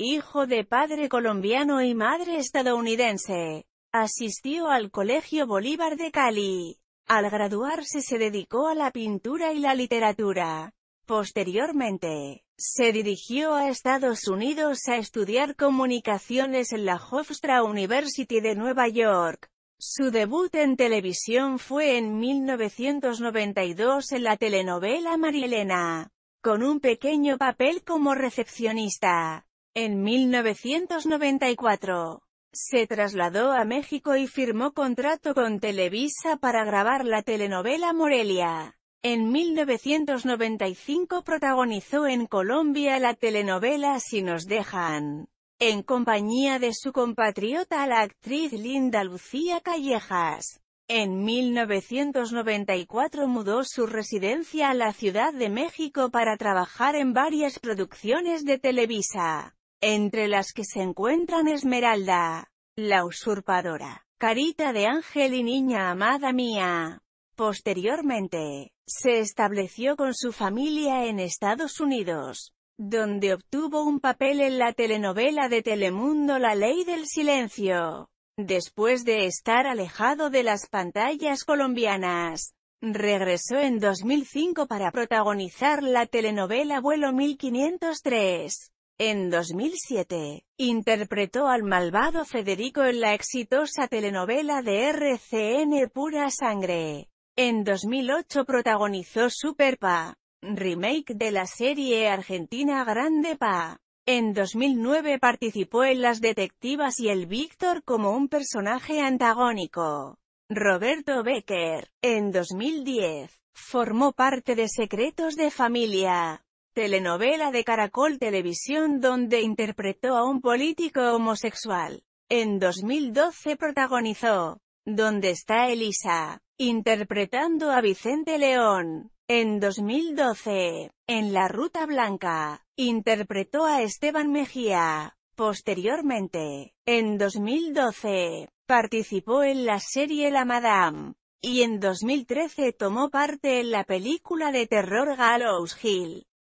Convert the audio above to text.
hijo de padre colombiano y madre estadounidense. Asistió al Colegio Bolívar de Cali. Al graduarse se dedicó a la pintura y la literatura. Posteriormente, se dirigió a Estados Unidos a estudiar comunicaciones en la Hofstra University de Nueva York. Su debut en televisión fue en 1992 en la telenovela Marielena, con un pequeño papel como recepcionista. En 1994, se trasladó a México y firmó contrato con Televisa para grabar la telenovela Morelia. En 1995 protagonizó en Colombia la telenovela Si nos dejan, en compañía de su compatriota la actriz Linda Lucía Callejas. En 1994 mudó su residencia a la Ciudad de México para trabajar en varias producciones de Televisa entre las que se encuentran Esmeralda, la usurpadora, Carita de Ángel y Niña Amada Mía. Posteriormente, se estableció con su familia en Estados Unidos, donde obtuvo un papel en la telenovela de Telemundo La Ley del Silencio. Después de estar alejado de las pantallas colombianas, regresó en 2005 para protagonizar la telenovela Vuelo 1503. En 2007, interpretó al malvado Federico en la exitosa telenovela de RCN Pura Sangre. En 2008 protagonizó Superpa, remake de la serie argentina Grande Pa. En 2009 participó en Las Detectivas y El Víctor como un personaje antagónico. Roberto Becker, en 2010, formó parte de Secretos de Familia telenovela de Caracol Televisión donde interpretó a un político homosexual. En 2012 protagonizó ¿Dónde está Elisa? interpretando a Vicente León. En 2012, en La Ruta Blanca, interpretó a Esteban Mejía. Posteriormente, en 2012, participó en la serie La Madame, y en 2013 tomó parte en la película de terror Gallows Hill.